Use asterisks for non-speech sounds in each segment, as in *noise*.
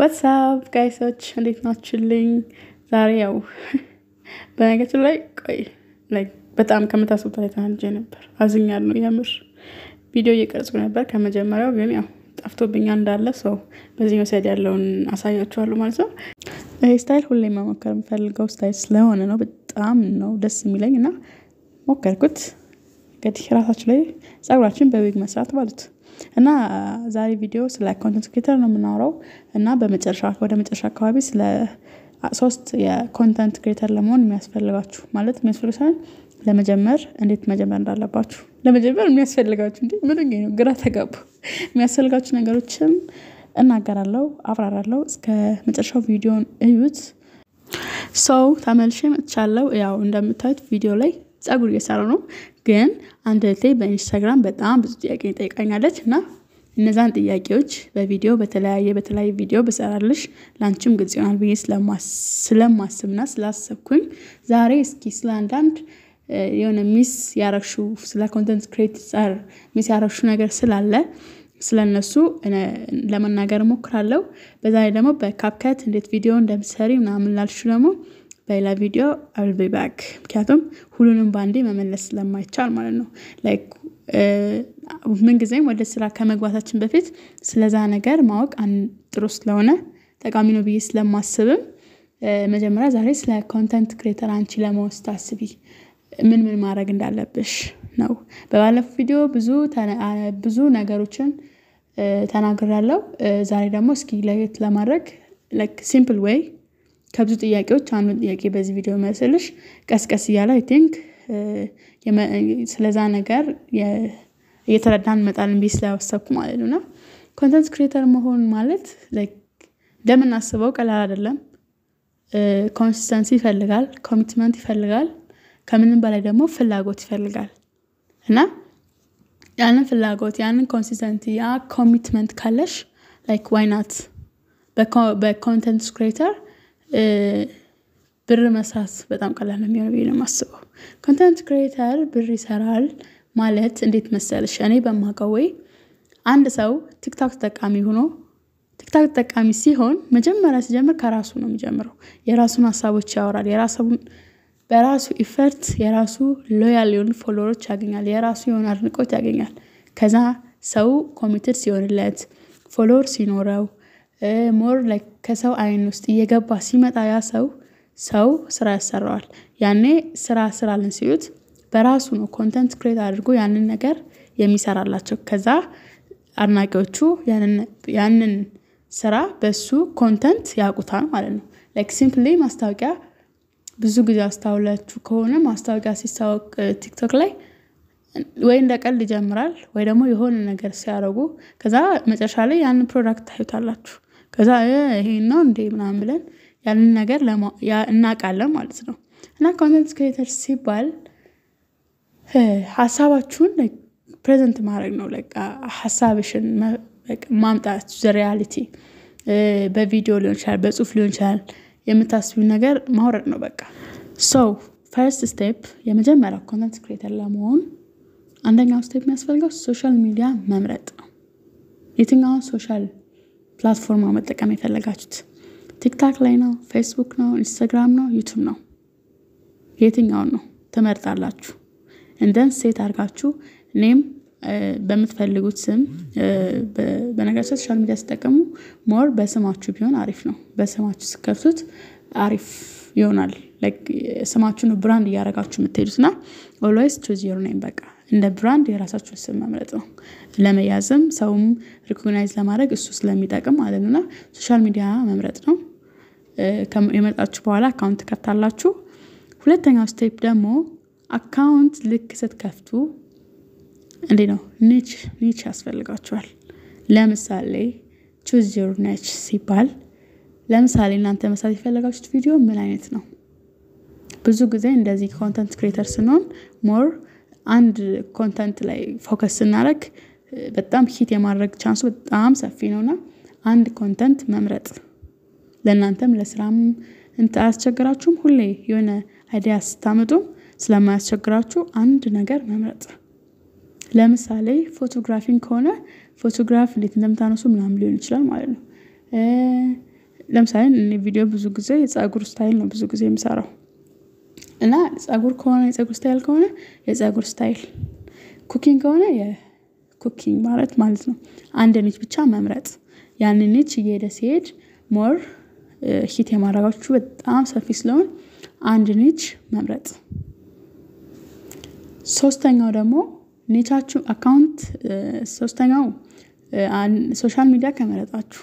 ዋትሳፕ ጋይሶች እንዴት ናችልኝ? ዛሬ ያው *laughs* በነገቱ ላይ ቆይ ላይ በጣም ከምታስቡት ላይ ተናልጄ ነበር። ነው የምር ቪዲዮ እየቀርጽኩ ነበር ከመጀመሪያው፣ ግን ያው ጠፍቶብኛ እንዳለ ሰው በዚህ መሰድ ያለውን አሳያችኋለሁ ማለት ነው። ይህ ስታይል ሁሌ መሞከር የምፈልገው ስታይል ስለሆነ ነው። በጣም ነው ደስ የሚለኝ እና ሞከርኩት። እንግዲህ ራሳችሁ ላይ ጸጉራችን በዊግ መስራት ባሉት እና ዛሬ ቪዲዮ ስለ ኮንተንት ክሬተር ነው የምናወራው እና በመጨረሻ ወደ መጨረሻ አካባቢ ስለ ሶስት የኮንተንት ክሬተር ለመሆን የሚያስፈልጋችሁ ማለት የሚያስፈልግ ሳይሆን ለመጀመር እንዴት መጀመር እንዳለባችሁ ለመጀመር የሚያስፈልጋችሁ እንዲ ምን ነው ግራ ተጋቡ የሚያስፈልጋችሁ ነገሮችን እናገራለው አብራራለሁ እስከ መጨረሻው ቪዲዮን እዩት ሰው ተመልሼ መጥቻለሁ ያው እንደምታዩት ቪዲዮ ላይ ጸጉር እየሰራ ነው ግን አንድ እህቴ በኢንስታግራም በጣም ብዙ ጥያቄ ይጠይቃኛለች እና እነዛን ጥያቄዎች በቪዲዮ በተለያየ በተለያየ ቪዲዮ ብሰራልሽ ለአንቺም ግልጽ ይሆናል ብዬ ስለማስብና ስላሰብኩኝ ዛሬ እስኪ ስለ አንዳንድ የሆነ ሚስ ያረግሹ ስለ ኮንተንት ክሬተር ሚስ ያረግሹ ነገር ስላለ ስለነሱ ለመናገር እሞክራለሁ። በዛ ላይ ደግሞ በካፕከት እንዴት ቪዲዮ እንደምትሰሪ ምናምን ላልሹ ደግሞ በሌላ ቪዲዮ አል ባክ። ምክንያቱም ሁሉንም በአንዴ መመለስ ስለማይቻል ማለት ነው። ላይክ uh, ምንጊዜም ወደ ስራ ከመግባታችን በፊት ስለዛ ነገር ማወቅ ጥሩ ስለሆነ ጠቃሚ ነው ብዬ ስለማስብም uh, መጀመሪያ ዛሬ ስለ ኮንተንት ክሬተር አንቺ ለመወስድ አስቢ ምን ምን ማድረግ እንዳለብሽ ነው። በባለፉ ቪዲዮ ብዙ uh, ነገሮችን ተናግሬያለሁ። ዛሬ ደግሞ እስኪ ለየት ለማድረግ ሲምፕል ወይ? ከብዙ ጥያቄዎች አንዱ ጥያቄ በዚህ ቪዲዮ መስልሽ ቀስቀስ እያለ አይ ቲንክ ስለዛ ነገር እየተረዳን እንመጣለን ብዬ ስላያወሰብኩ ማለት ነው። እና ኮንተንት ክሬተር መሆን ማለት እንደምናስበው ቀላል አይደለም። ኮንሲስተንሲ ይፈልጋል፣ ኮሚትመንት ይፈልጋል፣ ከምንም በላይ ደግሞ ፍላጎት ይፈልጋል እና ያንን ፍላጎት ያንን ኮንሲስተንሲ ያ ኮሚትመንት ካለሽ ላይክ ዋይናት በኮንተንት ክሬተር ብር መስራት በጣም ቀላል ነው የሚሆነው ብዬ ነው የማስበው። ኮንተንት ክሬተር ብር ይሰራል ማለት እንዴት መሰለሽ? እኔ በማውቀው ወይ አንድ ሰው ቲክታክ ተጠቃሚ ሆኖ ቲክታክ ተጠቃሚ ሲሆን መጀመሪያ ሲጀምር ከራሱ ነው የሚጀምረው። የራሱን ሀሳቦች ያወራል። የራሱን በራሱ ኢፈርት የራሱ ሎያል የሆኑ ፎሎወሮች ያገኛል። የራሱ የሆነ አድናቆት ያገኛል። ከዛ ሰው ኮሚትድ ሲሆንለት ፎሎወር ሲኖረው ሞር ላይክ ከሰው አይን ውስጥ እየገባ ሲመጣ ያ ሰው ሰው ስራ ያሰራዋል። ያኔ ስራ ስራልን ሲሉት በራሱ ነው ኮንተንት ክሬት አድርጎ ያንን ነገር የሚሰራላቸው ከዛ አድናቂዎቹ ያንን ስራ በሱ ኮንተንት ያውቁታል ማለት ነው። ላይክ ሲምፕሊ ማስታወቂያ ብዙ ጊዜ አስተውላችሁ ከሆነ ማስታወቂያ ሲታወቅ ቲክቶክ ላይ ወይ እንደ ቀልድ ይጀምራል ወይ ደግሞ የሆነ ነገር ሲያደርጉ ከዛ መጨረሻ ላይ ያንን ፕሮዳክት ታዩታላችሁ። ከዛ ነው እንዴ ምናምን ብለን ያንን ነገር እናውቃለን ማለት ነው። እና ኮንተንት ክሬተር ሲባል ሀሳባችሁን ፕሬዘንት ማድረግ ነው። በቃ ሀሳብሽን ማምጣት ሪያሊቲ በቪዲዮ ሊሆን ይችላል፣ በጽሁፍ ሊሆን ይችላል። የምታስቢ ነገር ማውረድ ነው። በቃ ሰው ፈርስት ስቴፕ የመጀመሪያው ኮንተንት ክሬተር ለመሆን አንደኛው ስቴፕ የሚያስፈልገው ሶሻል ሚዲያ መምረጥ ነው። የትኛውን ሶሻል ፕላትፎርማ መጠቀም የፈለጋችሁት ቲክታክ ላይ ነው፣ ፌስቡክ ነው፣ ኢንስታግራም ነው፣ ዩቱብ ነው። የትኛውን ነው ትመርጣላችሁ? እንደን ሴት አድርጋችሁ እኔም በምትፈልጉት ስም በነገር ሶሻል ሚዲያ ሲጠቀሙ ሞር በስማችሁ ቢሆን አሪፍ ነው። በስማችሁ ስከፍቱት አሪፍ ይሆናል። ስማችሁን ብራንድ እያደረጋችሁ የምትሄዱት ኦልዌይስ ቹዝ ዮር ኔም በቃ እንደ ብራንድ የራሳችሁን ስም መምረጥ ነው። ለመያዝም ሰውም ሪኮግናይዝ ለማድረግ እሱ ስለሚጠቅም ማለት ሶሻል ሚዲያ መምረጥ ነው። የመረጣችሁ በኋላ አካውንት ትከፍታላችሁ። ሁለተኛው ስቴፕ ደግሞ አካውንት ልክ ስትከፍቱ እንዴ ነው ኒች ኒች ያስፈልጋችኋል። ለምሳሌ ቹዝ ዮር ኒች ሲባል ለምሳሌ እናንተ መስራት የፈለጋችሁት ቪዲዮ ምን አይነት ነው? ብዙ ጊዜ እንደዚህ ኮንተንት ክሬተር ስንሆን ሞር አንድ ኮንተንት ላይ ፎከስ ስናደረግ በጣም ሂት የማድረግ ቻንሱ በጣም ሰፊ ነው ና አንድ ኮንተንት መምረጥ ለእናንተም ለስራም አያስቸግራችሁም። ሁሌ የሆነ አይዲያ ስታመጡ ስለማያስቸግራችሁ አንድ ነገር መምረጥ። ለምሳሌ ፎቶግራፊን ከሆነ ፎቶግራፍ እንዴት እንደምታነሱ ምናምን ሊሆን ይችላል ማለት ነው። ለምሳሌ እኔ ቪዲዮ ብዙ ጊዜ የፀጉር ስታይል ነው ብዙ ጊዜ የምሰራው እና ፀጉር ከሆነ የፀጉር ስታይል ከሆነ የፀጉር ስታይል ኩኪንግ ከሆነ የኩኪንግ ማለት ማለት ነው። አንድ ኒች ብቻ መምረጥ ያንን ኒች እየሄደ ሲሄድ ሞር ሂት የማድረጋችሁ በጣም ሰፊ ስለሆን አንድ ኒች መምረጥ። ሶስተኛው ደግሞ ኒቻችሁ አካውንት ሶስተኛው ሶሻል ሚዲያ ከመረጣችሁ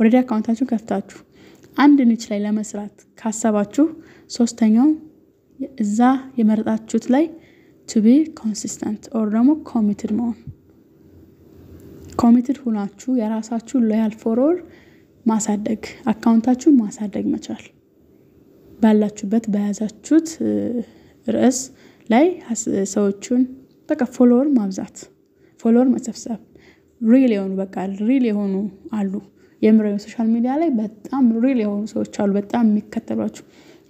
ኦልሬዲ አካውንታችሁ ከፍታችሁ አንድ ኒች ላይ ለመስራት ካሰባችሁ ሶስተኛው እዛ የመረጣችሁት ላይ ቱ ቢ ኮንሲስተንት ኦር ደግሞ ኮሚትድ መሆን ኮሚትድ ሁናችሁ የራሳችሁ ሎያል ፎሎወር ማሳደግ አካውንታችሁን ማሳደግ መቻል ባላችሁበት በያዛችሁት ርዕስ ላይ ሰዎቹን በቃ ፎሎወር ማብዛት ፎሎወር መሰብሰብ ሪል የሆኑ በቃ ሪል የሆኑ አሉ የምረ ሶሻል ሚዲያ ላይ በጣም ሪል የሆኑ ሰዎች አሉ በጣም የሚከተሏችሁ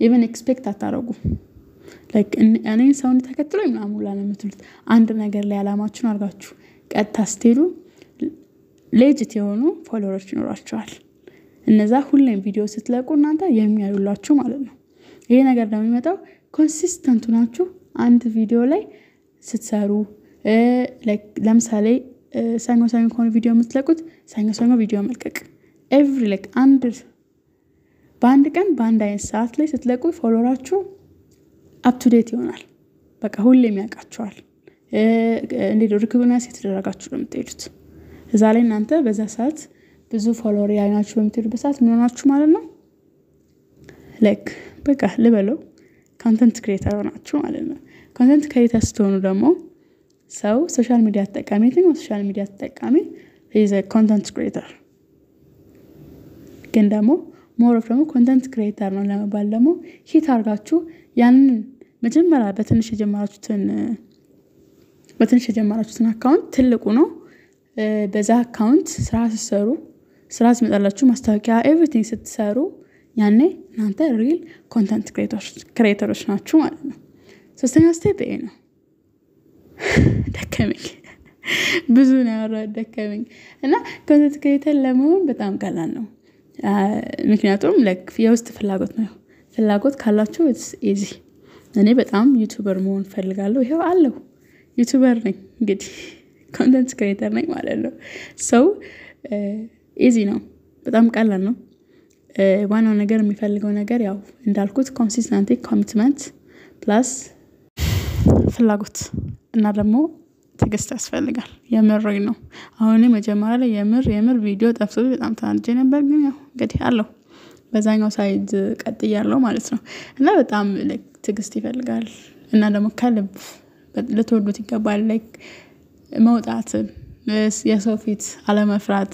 ኢቨን ኤክስፔክት አታረጉ እኔ ሰውን ተከትሎ ምናምን ሁላ ነው የምትሉት። አንድ ነገር ላይ አላማችሁን አድርጋችሁ ቀጥታ ስትሄዱ ሌጅት የሆኑ ፎሎወሮች ይኖራቸዋል። እነዛ ሁሌም ቪዲዮ ስትለቁ እናንተ የሚያዩላችሁ ማለት ነው። ይሄ ነገር ደግሞ የሚመጣው ኮንሲስተንቱ ናችሁ አንድ ቪዲዮ ላይ ስትሰሩ ለምሳሌ ሰኞ ሰኞ ከሆኑ ቪዲዮ የምትለቁት ሰኞ ሰኞ ቪዲዮ መልቀቅ ኤቭሪ ላይክ አንድ በአንድ ቀን በአንድ አይነት ሰዓት ላይ ስትለቁ ፎሎራችሁ አፕቱዴት ይሆናል። በቃ ሁሌም ያውቃቸዋል። እንዴ ርክብና ሴት ነው የምትሄዱት እዛ ላይ እናንተ በዛ ሰዓት ብዙ ፎሎወር ያልናችሁ በምትሄዱበት ሰዓት ምንሆናችሁ ማለት ነው? ላይክ በቃ ልበለው ኮንተንት ክሬተር ሆናችሁ ማለት ነው። ኮንተንት ክሬተር ስትሆኑ ደግሞ ሰው ሶሻል ሚዲያ ተጠቃሚ፣ የትኛው ሶሻል ሚዲያ ተጠቃሚ ኮንተንት ክሬተር ግን ደግሞ ሞር ኦፍ ደግሞ ኮንተንት ክሬተር ነው ለመባል ደግሞ ሂት አርጋችሁ ያንን መጀመሪያ በትንሽ የጀመራችሁትን በትንሽ የጀመራችሁትን አካውንት ትልቁ ነው። በዛ አካውንት ስራ ስሰሩ ስራ ሲመጣላችሁ ማስታወቂያ ኤቭሪቲንግ ስትሰሩ ያኔ እናንተ ሪል ኮንተንት ክሬተሮች ናችሁ ማለት ነው። ሶስተኛ ስቴፕ ይሄ ነው። *laughs* ደከሚ *laughs* ብዙ ነው ያወራሁት፣ ደከሚ እና ኮንተንት ክሬተር ለመሆን በጣም ቀላል ነው። ምክንያቱም የውስጥ ፍላጎት ነው። ፍላጎት ካላቸው ዚ ኢዚ። እኔ በጣም ዩቱበር መሆን ፈልጋለሁ ይኸው አለሁ ዩቱበር ነኝ እንግዲህ ኮንተንት *laughs* ክሬተር ነኝ ማለት ነው። ሰው ኢዚ ነው፣ በጣም ቀላል ነው። ዋናው ነገር የሚፈልገው ነገር ያው እንዳልኩት ኮንሲስተንት ኮሚትመንት ፕላስ ፍላጎት እና ደግሞ ትግስት ያስፈልጋል። የምሬን ነው። አሁን መጀመሪያ ላይ የምር የምር ቪዲዮ ጠፍቶኝ በጣም ተናድጄ ነበር። ግን ያው እንግዲህ አለው በዛኛው ሳይድ ቀጥ እያለው ማለት ነው። እና በጣም ትግስት ይፈልጋል እና ደግሞ ከልብ ልትወዱት ይገባል። ላይክ መውጣት፣ የሰው ፊት አለመፍራት፣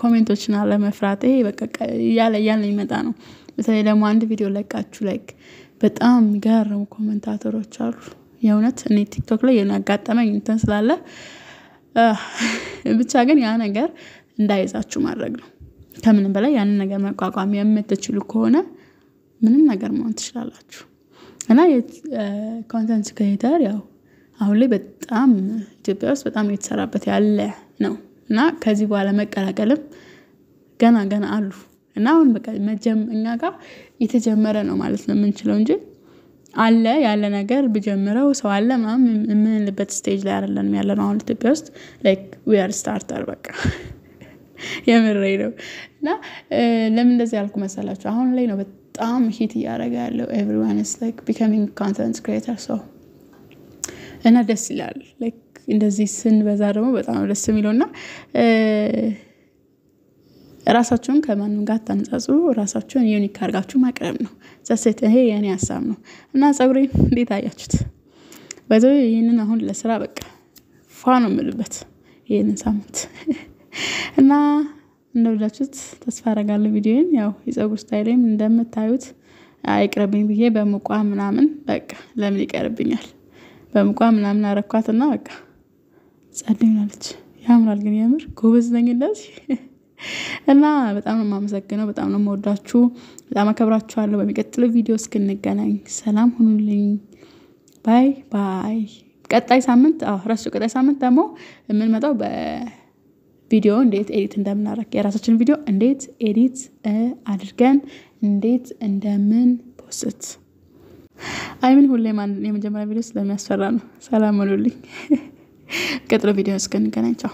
ኮሜንቶችን አለመፍራት። ይሄ በቃ እያለ እያለ ይመጣ ነው። በተለይ ደግሞ አንድ ቪዲዮ ለቃችሁ ላይክ በጣም የሚገርሙ ኮመንታተሮች አሉ የእውነት እኔ ቲክቶክ ላይ ያጋጠመኝ እንትን ስላለ ብቻ ግን ያ ነገር እንዳይዛችሁ ማድረግ ነው። ከምንም በላይ ያንን ነገር መቋቋም የምትችሉ ከሆነ ምንም ነገር መሆን ትችላላችሁ። እና ኮንተንት ክሬተር ያው አሁን ላይ በጣም ኢትዮጵያ ውስጥ በጣም እየተሰራበት ያለ ነው እና ከዚህ በኋላ መቀላቀልም ገና ገና አሉ እና አሁን በቃ እኛ ጋር የተጀመረ ነው ማለት ነው የምንችለው እንጂ አለ ያለ ነገር ብጀምረው ሰው አለ ምናምን የምንልበት ስቴጅ ላይ አይደለንም ያለ ነው። አሁን ኢትዮጵያ ውስጥ ላይክ ዊአር ስታርተር በቃ *laughs* የምሬ ነው። እና ለምን እንደዚህ ያልኩ መሰላችሁ? አሁን ላይ ነው በጣም ሂት እያደረገ ያለው ኤቭሪዋን ስ ላይክ ኮንተንት ክሬተር ሰው እና ደስ ይላል። ላይክ እንደዚህ ስንበዛ ደግሞ በጣም ደስ የሚለው እና ራሳችሁን ከማንም ጋር አታነጻጽሩ። ራሳችሁን ዩኒክ አድርጋችሁ ማቅረብ ነው። ዘሴት ይሄ የኔ ሀሳብ ነው እና ጸጉሬ እንዴት አያችሁት? በዚ ይህንን አሁን ለስራ በቃ ፋ ነው የምልበት ይህንን ሳምንት *laughs* እና እንደወዳችሁት ተስፋ አረጋለሁ። ቪዲዮን ያው የጸጉር ስታይሌም እንደምታዩት አይቅርብኝ ብዬ በሙቋ ምናምን በቃ ለምን ይቀርብኛል? በሙቋ ምናምን አረኳትና በቃ ጸደኝ አለች። ያምራል ግን የምር ጎበዝ ነኝ እንደዚህ *laughs* እና በጣም ነው የማመሰግነው። በጣም ነው የምወዳችሁ። በጣም አከብራችኋለሁ። በሚቀጥለው ቪዲዮ እስክንገናኝ ሰላም ሁኑልኝ። ባይ ባይ። ቀጣይ ሳምንት ረሱ ቀጣይ ሳምንት ደግሞ የምንመጣው በቪዲዮ እንዴት ኤዲት እንደምናደርግ የራሳችን ቪዲዮ እንዴት ኤዲት አድርገን እንዴት እንደምን ፖስት አይምን ሁሌ የመጀመሪያ ቪዲዮ ስለሚያስፈራ ነው። ሰላም ሁኑልኝ። *laughs* ቀጥሎ ቪዲዮ እስክንገናኝ ቻው።